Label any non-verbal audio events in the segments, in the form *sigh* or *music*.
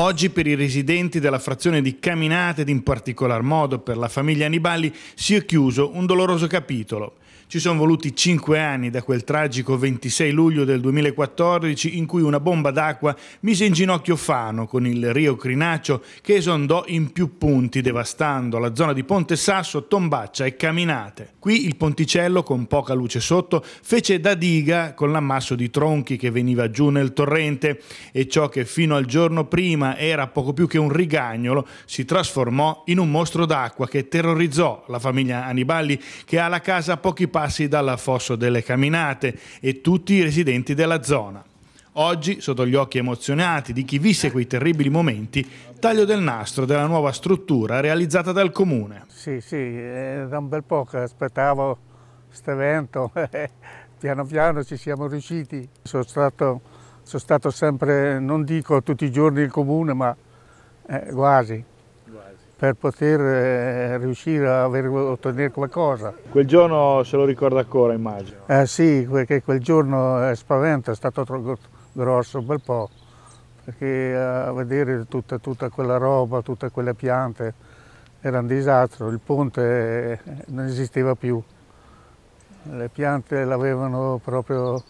Oggi per i residenti della frazione di Caminate ed in particolar modo per la famiglia Aniballi si è chiuso un doloroso capitolo. Ci sono voluti cinque anni da quel tragico 26 luglio del 2014 in cui una bomba d'acqua mise in ginocchio Fano con il rio Crinaccio che esondò in più punti devastando la zona di Ponte Sasso, Tombaccia e Caminate. Qui il ponticello con poca luce sotto fece da diga con l'ammasso di tronchi che veniva giù nel torrente e ciò che fino al giorno prima era poco più che un rigagnolo, si trasformò in un mostro d'acqua che terrorizzò la famiglia Aniballi che ha la casa a pochi passi dal fosso delle Caminate e tutti i residenti della zona. Oggi, sotto gli occhi emozionati di chi visse quei terribili momenti, taglio del nastro della nuova struttura realizzata dal comune. Sì, sì, eh, da un bel po' che aspettavo questo evento, *laughs* piano piano ci siamo riusciti. Sono stato sono stato sempre, non dico tutti i giorni in comune, ma eh, quasi per poter eh, riuscire a ottenere qualcosa. Quel giorno se lo ricorda ancora immagino? Eh, sì, perché quel giorno è eh, spavento, è stato troppo grosso un bel po', perché eh, a vedere tutta, tutta quella roba, tutte quelle piante, era un disastro, il ponte eh, non esisteva più, le piante l'avevano proprio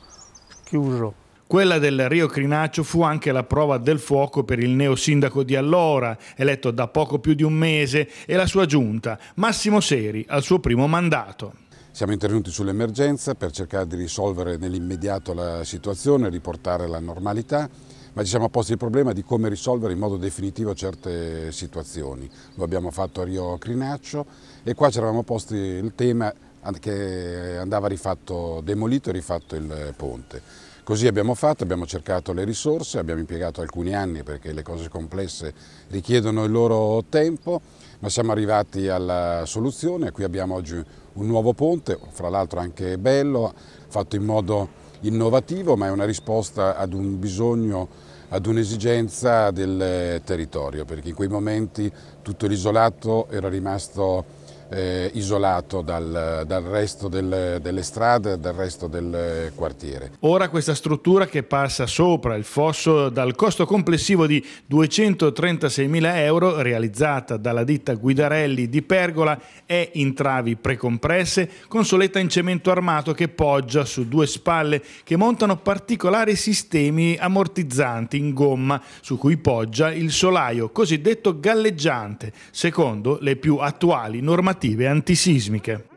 chiuso. Quella del Rio Crinaccio fu anche la prova del fuoco per il neosindaco di allora, eletto da poco più di un mese, e la sua giunta, Massimo Seri, al suo primo mandato. Siamo intervenuti sull'emergenza per cercare di risolvere nell'immediato la situazione, riportare la normalità, ma ci siamo posti il problema di come risolvere in modo definitivo certe situazioni. Lo abbiamo fatto a Rio Crinaccio e qua ci eravamo posti il tema che andava rifatto, demolito e rifatto il ponte. Così abbiamo fatto, abbiamo cercato le risorse, abbiamo impiegato alcuni anni perché le cose complesse richiedono il loro tempo, ma siamo arrivati alla soluzione. Qui abbiamo oggi un nuovo ponte, fra l'altro anche bello, fatto in modo innovativo, ma è una risposta ad un bisogno ad un'esigenza del territorio, perché in quei momenti tutto l'isolato era rimasto eh, isolato dal, dal resto del, delle strade, dal resto del quartiere. Ora questa struttura che passa sopra il fosso dal costo complessivo di 236.000 euro realizzata dalla ditta Guidarelli di Pergola è in travi precompresse con soletta in cemento armato che poggia su due spalle che montano particolari sistemi ammortizzanti in gomma su cui poggia il solaio cosiddetto galleggiante secondo le più attuali normative normative antisismiche.